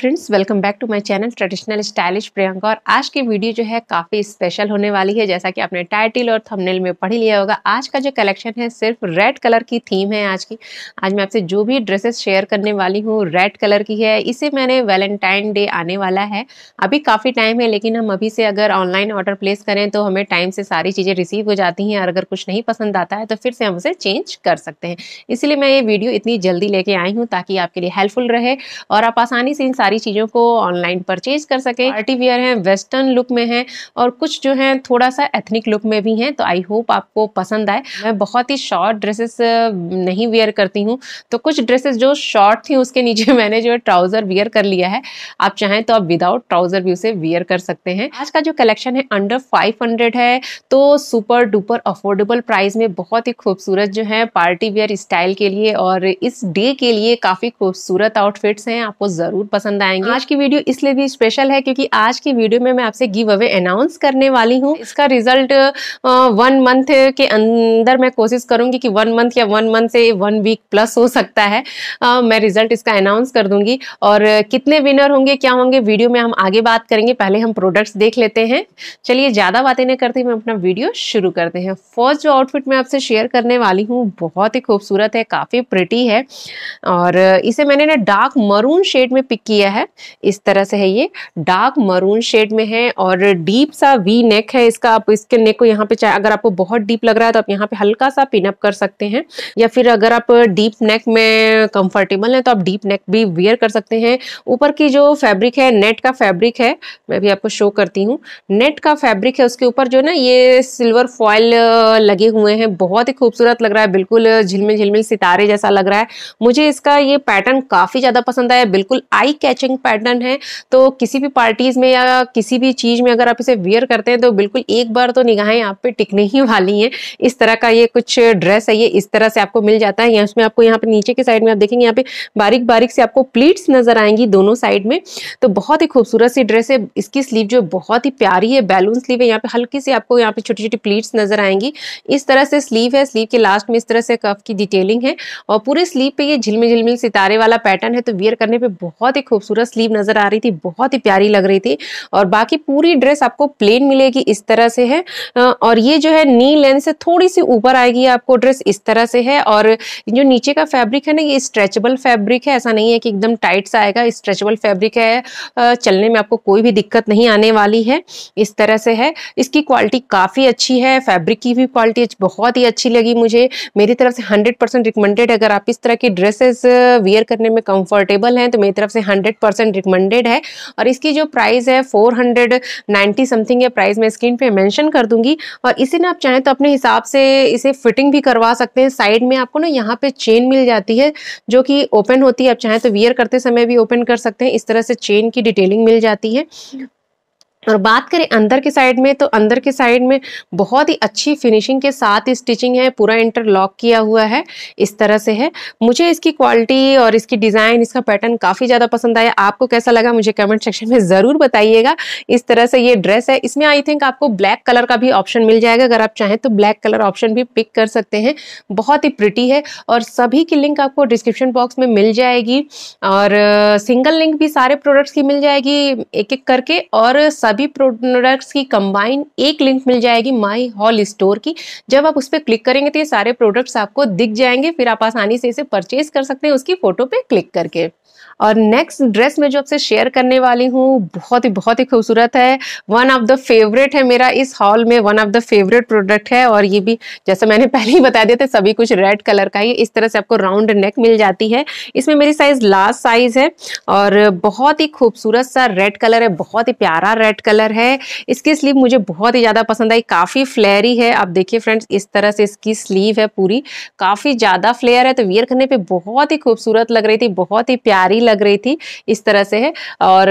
friends welcome back to my channel traditional stylish Priyanka और आज की वीडियो जो है काफ़ी स्पेशल होने वाली है जैसा कि आपने टाइटल और थंबनेल में पढ़ लिया होगा आज का जो कलेक्शन है सिर्फ रेड कलर की थीम है आज की आज मैं आपसे जो भी ड्रेसेस शेयर करने वाली हूँ रेड कलर की है इसे मैंने वैलेंटाइन डे आने वाला है अभी काफ़ी टाइम है लेकिन हम अभी से अगर ऑनलाइन ऑर्डर प्लेस करें तो हमें टाइम से सारी चीज़ें रिसीव हो जाती हैं और अगर कुछ नहीं पसंद आता है तो फिर से हम उसे चेंज कर सकते हैं इसलिए मैं ये वीडियो इतनी जल्दी लेके आई हूँ ताकि आपके लिए हेल्पफुल रहे और आप आसानी से इन सारी चीज़ों को ऑनलाइन परचेज कर सकें पार्टी वियर हैं वेस्टर्न लुक में हैं और कुछ जो हैं थोड़ा सा एथनिक लुक में भी हैं तो आई होप आपको पसंद आए मैं बहुत ही शॉर्ट ड्रेसेस नहीं वियर करती हूँ तो कुछ ड्रेसेस जो शॉर्ट थी उसके नीचे मैंने जो है ट्राउज़र वियर कर लिया है आप चाहें तो आप विदाउट ट्राउज़र भी उसे वियर कर सकते हैं आज का जो कलेक्शन है अंडर फाइव है तो सुपर डुपर अफोर्डेबल प्राइस में बहुत ही खूबसूरत जो है पार्टी वियर स्टाइल के लिए और इस डे के लिए काफ़ी खूबसूरत आउटफिट्स हैं आपको ज़रूर पसंद पसंद आएंगे आज की वीडियो इसलिए भी स्पेशल है क्योंकि आज की वीडियो में मैं आपसे गिव अवे अनाउंस करने वाली हूँ इसका रिजल्ट वन मंथ के अंदर मैं कोशिश करूंगी कि वन मंथ या वन मंथ से वन वीक प्लस हो सकता है आ, मैं रिजल्ट इसका अनाउंस कर दूंगी और कितने विनर होंगे क्या होंगे वीडियो में हम आगे बात करेंगे पहले हम प्रोडक्ट्स देख लेते हैं चलिए ज़्यादा बातें नहीं करते मैं अपना वीडियो शुरू करते हैं फर्स्ट जो आउटफिट मैं आपसे शेयर करने वाली हूँ बहुत ही खूबसूरत है काफ़ी प्रिटी है और इसे मैंने ना डार्क मरून शेड में पिक किया गया है इस तरह से है ये डार्क मरून शेड में है और डीप सा वी नेक है इसका आप इसके नेक को यहाँ पे चाहे अगर आपको बहुत डीप लग रहा है तो आप यहाँ पे हल्का सा पिनअप कर सकते हैं या फिर अगर आप डीप नेक में कंफर्टेबल हैं तो आप डीप नेक भी वियर कर सकते हैं ऊपर की जो फैब्रिक है नेट का फैब्रिक है मैं भी आपको शो करती हूँ नेट का फैब्रिक है उसके ऊपर जो ना ये सिल्वर फॉयल लगे हुए हैं बहुत ही खूबसूरत लग रहा है बिल्कुल झिलमिल झिलमिल सितारे जैसा लग रहा है मुझे इसका ये पैटर्न काफ़ी ज़्यादा पसंद आया बिल्कुल आई कैच मैचिंग पैटर्न है तो किसी भी पार्टीज में या किसी भी चीज में अगर आप इसे वेयर करते हैं तो बिल्कुल एक बार तो निगाहें आप पे टिकने ही वाली हैं इस तरह का ये कुछ ड्रेस है ये इस तरह से आपको मिल जाता है इसमें आपको यहाँ पे नीचे की साइड में आप देखेंगे यहाँ पे बारीक बारीक से आपको प्लीट्स नजर आएंगी दोनों साइड में तो बहुत ही खूबसूरत सी ड्रेस है इसकी स्लीव जो बहुत ही प्यारी है बैलून स्लीव है यहाँ पे हल्की सी आपको यहाँ पे छोटी छोटी प्लीट्स नजर आएंगी इस तरह से स्लीव है स्लीव के लास्ट में इस तरह से कफ की डिटेलिंग है और पूरे स्लीव पे ये झिलमिल झिलमिल सितारे वाला पैटर्न है तो वियर करने पर बहुत ही खूबसूरत खूबसूरत स्लीव नजर आ रही थी बहुत ही प्यारी लग रही थी और बाकी पूरी ड्रेस आपको प्लेन मिलेगी इस तरह से है और ये जो है नी लेंथ से थोड़ी सी ऊपर आएगी आपको ड्रेस इस तरह से है और जो नीचे का फैब्रिक है ना ये स्ट्रेचेबल फैब्रिक है ऐसा नहीं है कि एकदम टाइट सा आएगा स्ट्रेचेबल फैब्रिक है चलने में आपको कोई भी दिक्कत नहीं आने वाली है इस तरह से है इसकी क्वालिटी काफ़ी अच्छी है फैब्रिक की भी क्वालिटी बहुत ही अच्छी लगी मुझे मेरी तरफ से हंड्रेड परसेंट रिकमेंडेड अगर आप इस तरह की ड्रेसेस वेयर करने में कंफर्टेबल हैं तो मेरी तरफ से हंड्रेड हंड्रेड परसेंट रिकमेंडेड है और इसकी जो प्राइस है फोर हंड्रेड नाइन्टी समथिंग है प्राइस मैं स्क्रीन पे मेंशन कर दूंगी और इसे ना आप चाहें तो अपने हिसाब से इसे फिटिंग भी करवा सकते हैं साइड में आपको ना यहाँ पे चेन मिल जाती है जो कि ओपन होती है आप चाहें तो वियर करते समय भी ओपन कर सकते हैं इस तरह से चेन की डिटेलिंग मिल जाती है और बात करें अंदर के साइड में तो अंदर के साइड में बहुत ही अच्छी फिनिशिंग के साथ ही स्टिचिंग है पूरा इंटरलॉक किया हुआ है इस तरह से है मुझे इसकी क्वालिटी और इसकी डिज़ाइन इसका पैटर्न काफ़ी ज़्यादा पसंद आया आपको कैसा लगा मुझे कमेंट सेक्शन में ज़रूर बताइएगा इस तरह से ये ड्रेस है इसमें आई थिंक आपको ब्लैक कलर का भी ऑप्शन मिल जाएगा अगर आप चाहें तो ब्लैक कलर ऑप्शन भी पिक कर सकते हैं बहुत ही प्रिटी है और सभी की लिंक आपको डिस्क्रिप्शन बॉक्स में मिल जाएगी और सिंगल लिंक भी सारे प्रोडक्ट्स की मिल जाएगी एक एक करके और सभी प्रोडक्ट्स की कंबाइन एक लिंक मिल जाएगी माई हॉल स्टोर की जब आप उस पर क्लिक करेंगे तो ये सारे प्रोडक्ट्स आपको दिख जाएंगे फिर आप आसानी से इसे परचेज कर सकते हैं उसकी फ़ोटो पे क्लिक करके और नेक्स्ट ड्रेस मैं जो आपसे शेयर करने वाली हूँ बहुत ही बहुत ही खूबसूरत है वन ऑफ द फेवरेट है मेरा इस हॉल में one of the favourite product है और ये भी जैसे मैंने पहले ही बता दिया था सभी कुछ रेड कलर का ही इस तरह से आपको राउंड नेक मिल जाती है इसमें मेरी साइज लास्ट साइज है और बहुत ही खूबसूरत सा रेड कलर है बहुत ही प्यारा रेड रेड कलर है इसकी स्लीव मुझे बहुत ही ज़्यादा पसंद आई काफ़ी फ्लेयरी है आप देखिए फ्रेंड्स इस तरह से इसकी स्लीव है पूरी काफ़ी ज़्यादा फ्लेयर है तो वियर करने पर बहुत ही खूबसूरत लग रही थी बहुत ही प्यारी लग रही थी इस तरह से है और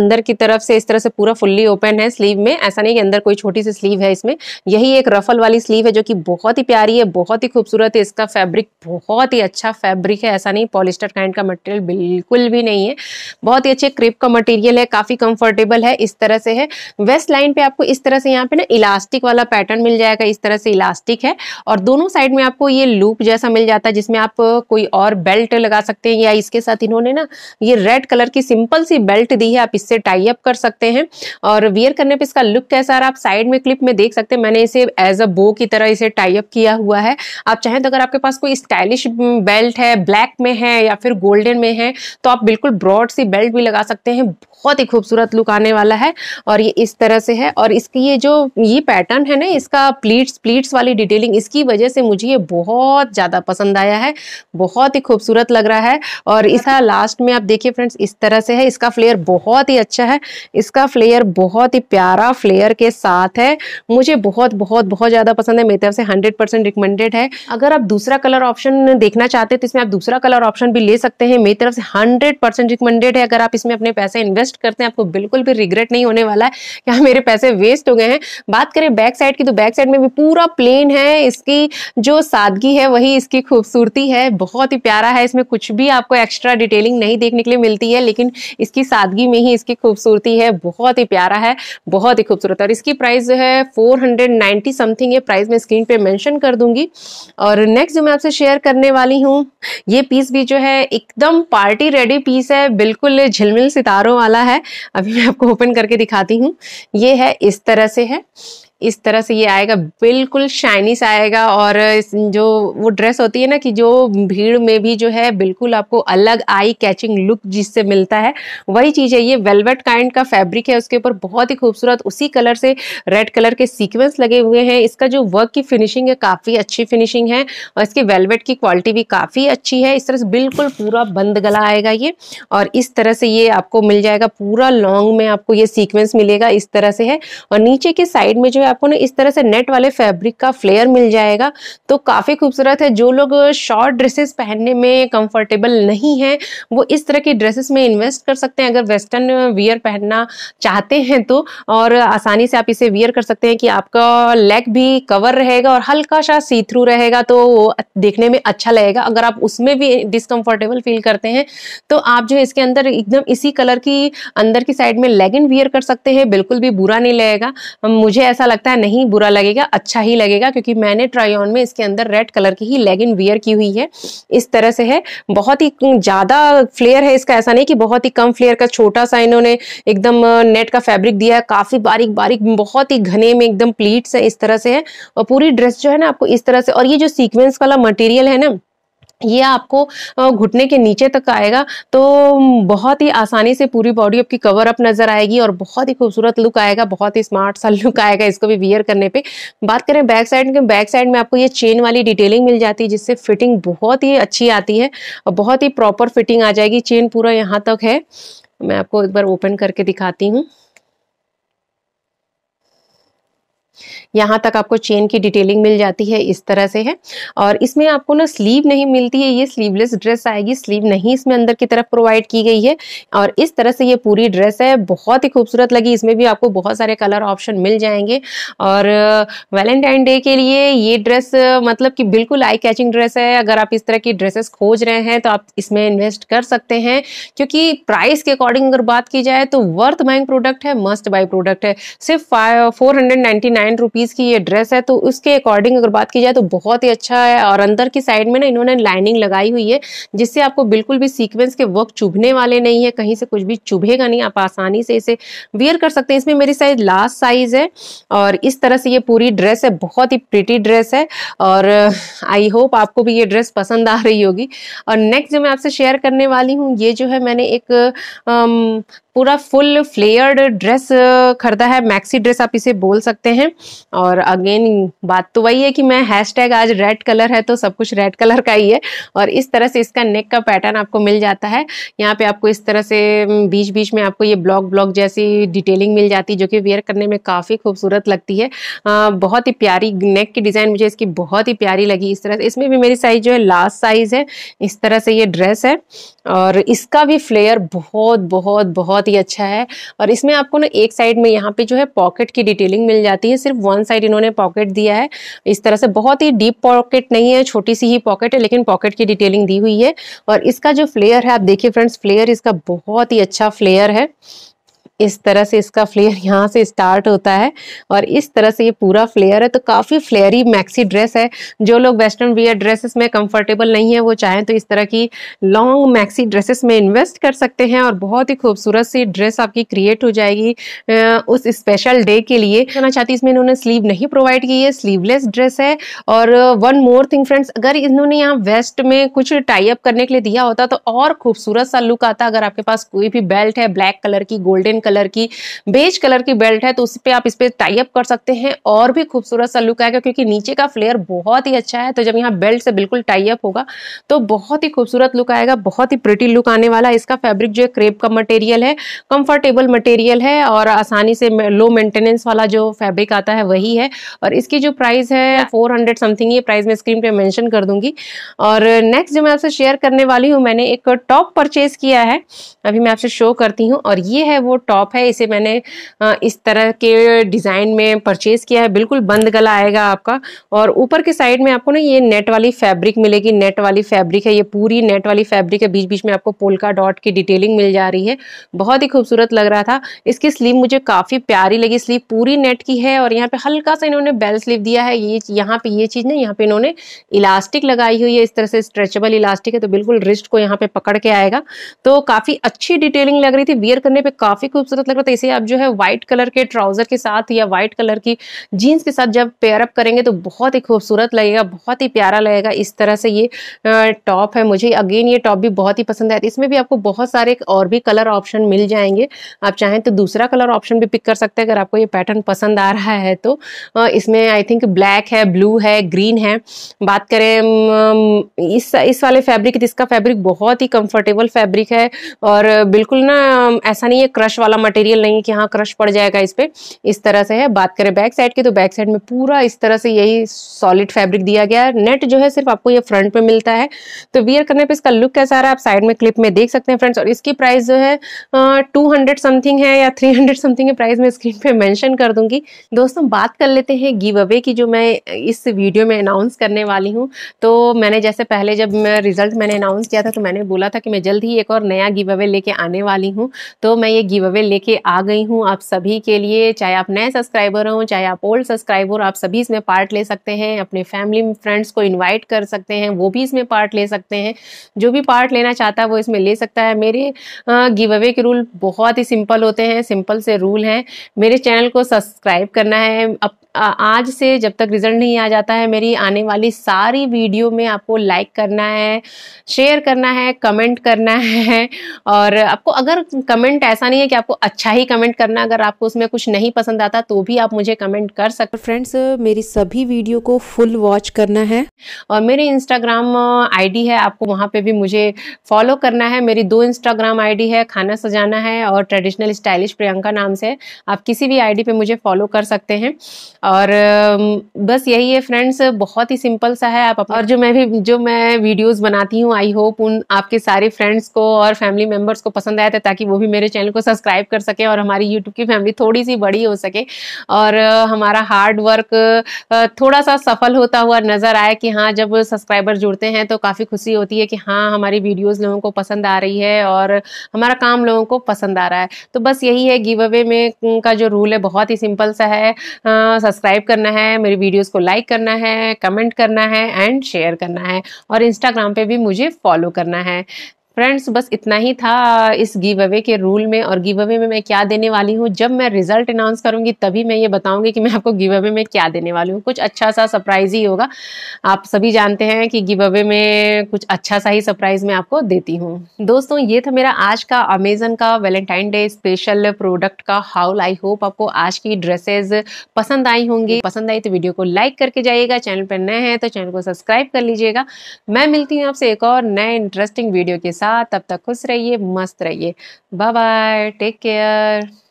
अंदर की तरफ से इस तरह से पूरा फुल्ली ओपन है स्लीव में ऐसा नहीं कि अंदर कोई छोटी सी स्लीव है इसमें यही एक रफल वाली स्लीव है जो कि बहुत ही प्यारी है बहुत ही खूबसूरत है इसका फैब्रिक बहुत ही अच्छा फैब्रिक है ऐसा नहीं पॉलिस्टर काइंड का मटेरियल बिल्कुल भी नहीं है बहुत ही अच्छे क्रिप का मटेरियल है काफ़ी कंफर्टेबल है इस तरह से है वेस्ट लाइन पे आपको इस तरह से यहाँ पे ना इलास्टिक वाला पैटर्न मिल जाएगा इस तरह से इलास्टिक है और दोनों साइड में आपको ये लूप जैसा मिल जाता है जिसमें आप कोई और बेल्ट लगा सकते हैं या इसके साथ इन्होंने ना ये रेड कलर की सिंपल सी बेल्ट दी है आप इससे टाई अप कर सकते हैं और वियर करने पर इसका लुक कैसा आप साइड में क्लिप में देख सकते हैं मैंने इसे एज अ बो की तरह इसे टाई अप किया हुआ है आप चाहें तो अगर आपके पास कोई स्टाइलिश बेल्ट है ब्लैक में है या फिर गोल्डन में है तो आप बिल्कुल ब्रॉड सी बेल्ट भी लगा सकते हैं बहुत ही खूबसूरत लुक आने वाला है और ये इस तरह से है और इसकी ये जो ये पैटर्न है ना इसका प्लीट्स प्लीट्स वाली डिटेलिंग इसकी वजह से मुझे ये बहुत ज़्यादा पसंद आया है बहुत ही खूबसूरत लग रहा है और इसका लास्ट में आप देखिए फ्रेंड्स इस तरह से है इसका फ्लेयर बहुत ही अच्छा है इसका फ्लेयर बहुत ही प्यारा फ्लेयर के साथ है मुझे बहुत बहुत बहुत ज़्यादा पसंद है मेरी तरफ से हंड्रेड परसेंट रिकमेंडेड है अगर आप दूसरा कलर ऑप्शन देखना चाहते हैं तो इसमें आप दूसरा कलर ऑप्शन भी ले सकते हैं मेरी तरफ से हंड्रेड रिकमेंडेड है अगर आप इसमें अपने पैसे इन्वेस्ट करते हैं आपको बिल्कुल भी रिग्रेट नहीं होने होने वाला है क्या मेरे पैसे वेस्ट हो गए हैं बात करें बैक साइड की तो बैक साइड में भी पूरा प्लेन है इसकी जो सादगी है वही इसकी खूबसूरती है बहुत ही प्यारा है इसमें कुछ भी आपको एक्स्ट्रा डिटेलिंग नहीं देखने के लिए मिलती है लेकिन इसकी सादगी में ही इसकी खूबसूरती है बहुत ही प्यारा है बहुत ही खूबसूरत और इसकी प्राइस जो है फोर समथिंग ये प्राइस मैं स्क्रीन पर मैंशन कर दूंगी और नेक्स्ट जो मैं आपसे शेयर करने वाली हूँ ये पीस भी जो है एकदम पार्टी रेडी पीस है बिल्कुल झिलमिल सितारों वाला है अभी मैं आपको ओपन करके दिखा दिखाती हूँ ये है इस तरह से है इस तरह से ये आएगा बिल्कुल शाइनी सा आएगा और जो वो ड्रेस होती है ना कि जो भीड़ में भी जो है बिल्कुल आपको अलग आई कैचिंग लुक जिससे मिलता है वही चीज़ है ये वेलवेट काइंड का फैब्रिक है उसके ऊपर बहुत ही खूबसूरत उसी कलर से रेड कलर के सीक्वेंस लगे हुए हैं इसका जो वर्क की फिनिशिंग है काफ़ी अच्छी फिनिशिंग है और इसकी वेलवेट की क्वालिटी भी काफ़ी अच्छी है इस तरह से बिल्कुल पूरा बंद गला आएगा ये और इस तरह से ये आपको मिल जाएगा पूरा लॉन्ग में आपको ये सीक्वेंस मिलेगा इस तरह से है और नीचे के साइड में जो है आपको ना इस तरह से नेट वाले फैब्रिक का फ्लेयर मिल जाएगा तो काफ़ी खूबसूरत है जो लोग शॉर्ट ड्रेसेस पहनने में कंफर्टेबल नहीं है वो इस तरह की ड्रेसेस में इन्वेस्ट कर सकते हैं अगर वेस्टर्न वियर पहनना चाहते हैं तो और आसानी से आप इसे वियर कर सकते हैं कि आपका लेग भी कवर रहेगा और हल्का सा सी थ्रू रहेगा तो देखने में अच्छा लगेगा अगर आप उसमें भी डिसकंफर्टेबल फील करते हैं तो आप जो इसके अंदर एकदम इसी कलर की अंदर की साइड में लेगिन वियर कर सकते हैं बिल्कुल भी बुरा नहीं लगेगा मुझे ऐसा लगता लगता है नहीं बुरा लगेगा अच्छा ही लगेगा क्योंकि मैंने ट्राई ऑन में इसके अंदर रेड कलर की ही लेगिन वियर की हुई है इस तरह से है बहुत ही ज़्यादा फ्लेयर है इसका ऐसा नहीं कि बहुत ही कम फ्लेयर का छोटा सा इन्होंने एकदम नेट का फैब्रिक दिया है काफ़ी बारीक बारीक बहुत ही घने में एकदम प्लीट्स है इस तरह से है और पूरी ड्रेस जो है ना आपको इस तरह से और ये जो सीक्वेंस वाला मटेरियल है ना ये आपको घुटने के नीचे तक आएगा तो बहुत ही आसानी से पूरी बॉडी आपकी कवर अप नजर आएगी और बहुत ही खूबसूरत लुक आएगा बहुत ही स्मार्ट सा लुक आएगा इसको भी वियर करने पे बात करें बैक साइड के बैक साइड में आपको ये चेन वाली डिटेलिंग मिल जाती है जिससे फिटिंग बहुत ही अच्छी आती है और बहुत ही प्रॉपर फिटिंग आ जाएगी चेन पूरा यहाँ तक है मैं आपको एक बार ओपन करके दिखाती हूँ यहाँ तक आपको चेन की डिटेलिंग मिल जाती है इस तरह से है और इसमें आपको ना स्लीव नहीं मिलती है ये स्लीवलेस ड्रेस आएगी स्लीव नहीं इसमें अंदर की तरफ प्रोवाइड की गई है और इस तरह से ये पूरी ड्रेस है बहुत ही खूबसूरत लगी इसमें भी आपको बहुत सारे कलर ऑप्शन मिल जाएंगे और वैलेंटाइन डे के लिए ये ड्रेस मतलब कि बिल्कुल आई कैचिंग ड्रेस है अगर आप इस तरह की ड्रेसेस खोज रहे हैं तो आप इसमें इन्वेस्ट कर सकते हैं क्योंकि प्राइस के अकॉर्डिंग अगर बात की जाए तो वर्थ बाइंग प्रोडक्ट है मस्ट बाई प्रोडक्ट है सिर्फ five four hundred ninety nine piece की ये ड्रेस है तो उसके अकॉर्डिंग अगर बात की जाए तो बहुत ही अच्छा है और अंदर की साइड में ना इन्होंने लाइनिंग लगाई हुई है जिससे आपको बिल्कुल भी सीक्वेंस के वर्क चुभने वाले नहीं है कहीं से कुछ भी चुभेगा नहीं आप आसानी से इसे वियर कर सकते हैं इसमें मेरी साइज लास्ट साइज है और इस तरह से ये पूरी ड्रेस है बहुत ही प्रिटी ड्रेस है और आई होप आपको भी ये ड्रेस पसंद आ रही होगी और नेक्स्ट जो मैं आपसे शेयर करने वाली हूँ ये जो है मैंने एक पूरा फुल फ्लेयर्ड ड्रेस खरीदा है मैक्सी ड्रेस आप इसे बोल सकते हैं और अगेन बात तो वही है कि मैं हैशटैग आज रेड कलर है तो सब कुछ रेड कलर का ही है और इस तरह से इसका नेक का पैटर्न आपको मिल जाता है यहाँ पे आपको इस तरह से बीच बीच में आपको ये ब्लॉक ब्लॉक जैसी डिटेलिंग मिल जाती है जो कि वेयर करने में काफ़ी खूबसूरत लगती है आ, बहुत ही प्यारी नेक की डिज़ाइन मुझे इसकी बहुत ही प्यारी लगी इस तरह से इसमें भी मेरी साइज़ जो है लास्ट साइज़ है इस तरह से ये ड्रेस है और इसका भी फ्लेयर बहुत बहुत बहुत बहुत ही अच्छा है और इसमें आपको ना एक साइड में यहाँ पे जो है पॉकेट की डिटेलिंग मिल जाती है सिर्फ वन साइड इन्होंने पॉकेट दिया है इस तरह से बहुत ही डीप पॉकेट नहीं है छोटी सी ही पॉकेट है लेकिन पॉकेट की डिटेलिंग दी हुई है और इसका जो फ्लेयर है आप देखिए फ्रेंड्स फ्लेयर इसका बहुत ही अच्छा फ्लेयर है इस तरह से इसका फ्लेयर यहाँ से स्टार्ट होता है और इस तरह से ये पूरा फ्लेयर है तो काफ़ी फ्लेयरी मैक्सी ड्रेस है जो लोग वेस्टर्न वियर ड्रेसेस में कंफर्टेबल नहीं है वो चाहें तो इस तरह की लॉन्ग मैक्सी ड्रेसेस में इन्वेस्ट कर सकते हैं और बहुत ही खूबसूरत सी ड्रेस आपकी क्रिएट हो जाएगी उस स्पेशल डे के लिए कहना चाहती इसमें इन्होंने स्लीव नहीं प्रोवाइड की है स्लीवलेस ड्रेस है और वन मोर थिंग फ्रेंड्स अगर इन्होंने यहाँ वेस्ट में कुछ टाई अप करने के लिए दिया होता तो और खूबसूरत सा लुक आता अगर आपके पास कोई भी बेल्ट है ब्लैक कलर की गोल्डन कलर कलर की बेज कलर की बेल्ट है तो उस पर आप इस पर टाइप कर सकते हैं और भी खूबसूरत सा लुक आएगा क्योंकि नीचे का फ्लेयर बहुत ही अच्छा है तो जब यहाँ बेल्ट से बिल्कुल टाइप होगा तो बहुत ही खूबसूरत लुक आएगा बहुत ही प्रिटी लुक आने वाला इसका फैब्रिक जो है क्रेप का मटेरियल है कंफर्टेबल मटेरियल है और आसानी से लो मेंटेनेंस वाला जो फैब्रिक आता है वही है और इसकी जो प्राइस है फोर समथिंग ये प्राइस मैं स्क्रीन पे मेंशन कर दूंगी और नेक्स्ट जो मैं आपसे शेयर करने वाली हूँ मैंने एक टॉप परचेज किया है अभी मैं आपसे शो करती हूँ और ये है वो टॉप टॉप है इसे मैंने इस तरह के डिज़ाइन में परचेज़ किया है बिल्कुल बंद गला आएगा आपका और ऊपर के साइड में आपको ना ये नेट वाली फैब्रिक मिलेगी नेट वाली फैब्रिक है ये पूरी नेट वाली फैब्रिक है बीच बीच में आपको पोलका डॉट की डिटेलिंग मिल जा रही है बहुत ही खूबसूरत लग रहा था इसकी स्लीव मुझे काफ़ी प्यारी लगी स्लीव पूरी नेट की है और यहाँ पर हल्का सा इन्होंने बेल स्लीव दिया है ये यहाँ पर ये चीज़ ना यहाँ पर इन्होंने इलास्टिक लगाई हुई है इस तरह से स्ट्रेचेबल इलास्टिक है तो बिल्कुल रिस्ट को यहाँ पर पकड़ के आएगा तो काफ़ी अच्छी डिटेलिंग लग रही थी वियर करने पर काफ़ी खूबसूरत लग रहा था इसे आप जो है व्हाइट कलर के ट्राउजर के साथ या व्हाइट कलर की जीन्स के साथ जब पेयरअप करेंगे तो बहुत ही खूबसूरत लगेगा बहुत ही प्यारा लगेगा इस तरह से ये टॉप है मुझे अगेन ये टॉप भी बहुत ही पसंद आया इसमें भी आपको बहुत सारे और भी कलर ऑप्शन मिल जाएंगे आप चाहें तो दूसरा कलर ऑप्शन भी पिक कर सकते हैं अगर आपको ये पैटर्न पसंद आ रहा है तो इसमें आई थिंक ब्लैक है ब्लू है ग्रीन है बात करें इस इस वाले फैब्रिक इसका फैब्रिक बहुत ही कंफर्टेबल फैब्रिक है और बिल्कुल ना ऐसा नहीं है क्रश वाला मटेरियल नहीं है कि हाँ क्रश पड़ जाएगा इस पर इस तरह से है बात करें बैक साइड की तो बैक साइड में पूरा इस तरह से यही सॉलिड फैब्रिक दिया गया है नेट जो है सिर्फ आपको ये फ्रंट पे मिलता है तो वियर करने पर इसका लुक कैसा रहा आप साइड में क्लिप में देख सकते हैं फ्रेंड्स और इसकी प्राइस जो है टू समथिंग है या थ्री समथिंग है प्राइस मैं स्क्रीन पर मैंशन कर दूंगी दोस्तों बात कर लेते हैं गिव अवे की जो मैं इस वीडियो में अनाउंस करने वाली हूँ तो मैंने जैसे पहले जब मैं रिजल्ट मैंने अनाउंस किया था तो मैंने बोला था कि मैं जल्द ही एक और नया गिव अवे लेके आने वाली हूँ तो मैं ये गिव अवे खबरें लेके आ गई हूँ आप सभी के लिए चाहे आप नए सब्सक्राइबर हों चाहे आप ओल्ड सब्सक्राइबर आप सभी इसमें पार्ट ले सकते हैं अपने फैमिली फ्रेंड्स को इन्वाइट कर सकते हैं वो भी इसमें पार्ट ले सकते हैं जो भी पार्ट लेना चाहता है वो इसमें ले सकता है मेरे गिव अवे के रूल बहुत ही सिंपल होते हैं सिंपल से रूल हैं मेरे चैनल को सब्सक्राइब करना है अब आज से जब तक रिजल्ट नहीं आ जाता है मेरी आने वाली सारी वीडियो में आपको लाइक करना है शेयर करना है कमेंट करना है और आपको अगर कमेंट ऐसा नहीं है कि आपको आपको अच्छा ही कमेंट करना अगर आपको उसमें कुछ नहीं पसंद आता तो भी आप मुझे कमेंट कर सकते फ्रेंड्स मेरी सभी वीडियो को फुल वॉच करना है और मेरे इंस्टाग्राम आईडी uh, है आपको वहाँ पे भी मुझे फॉलो करना है मेरी दो इंस्टाग्राम आईडी है खाना सजाना है और ट्रेडिशनल स्टाइलिश प्रियंका नाम से आप किसी भी आई पे मुझे फॉलो कर सकते हैं और um, बस यही है फ्रेंड्स बहुत ही सिंपल सा है आप और जो मैं भी जो मैं वीडियोज़ बनाती हूँ आई होप उन आपके सारे फ्रेंड्स को और फैमिली मेम्बर्स को पसंद आया था ताकि वो भी मेरे चैनल को सब्सक्राइब सब्सक्राइब कर सके और हमारी यूट्यूब की फैमिली थोड़ी सी बड़ी हो सके और हमारा हार्ड वर्क थोड़ा सा सफल होता हुआ नज़र आए कि हाँ जब सब्सक्राइबर जुड़ते हैं तो काफ़ी खुशी होती है कि हाँ हमारी वीडियोज़ लोगों को पसंद आ रही है और हमारा काम लोगों को पसंद आ रहा है तो बस यही है गिव अवे में का जो रूल है बहुत ही सिंपल सा है सब्सक्राइब करना है मेरी वीडियोज़ को लाइक करना है कमेंट करना है एंड शेयर करना है और इंस्टाग्राम पे भी मुझे फॉलो करना है फ्रेंड्स बस इतना ही था इस गिव अवे के रूल में और गिव अवे में मैं क्या देने वाली हूँ जब मैं रिजल्ट अनाउंस करूंगी तभी मैं ये बताऊंगी कि मैं आपको गिव अवे में क्या देने वाली हूँ कुछ अच्छा सा सरप्राइज ही होगा आप सभी जानते हैं कि गिव अवे में कुछ अच्छा सा ही सरप्राइज मैं आपको देती हूँ दोस्तों ये था मेरा आज का अमेजन का वेलेंटाइन डे स्पेशल प्रोडक्ट का हाउल आई होप आपको आज की ड्रेसेज पसंद आई होंगी पसंद आई तो वीडियो को लाइक करके जाइएगा चैनल पर नए हैं तो चैनल को सब्सक्राइब कर लीजिएगा मैं मिलती हूँ आपसे एक और नए इंटरेस्टिंग वीडियो के साथ तब तक खुश रहिए मस्त रहिए बाय बाय टेक केयर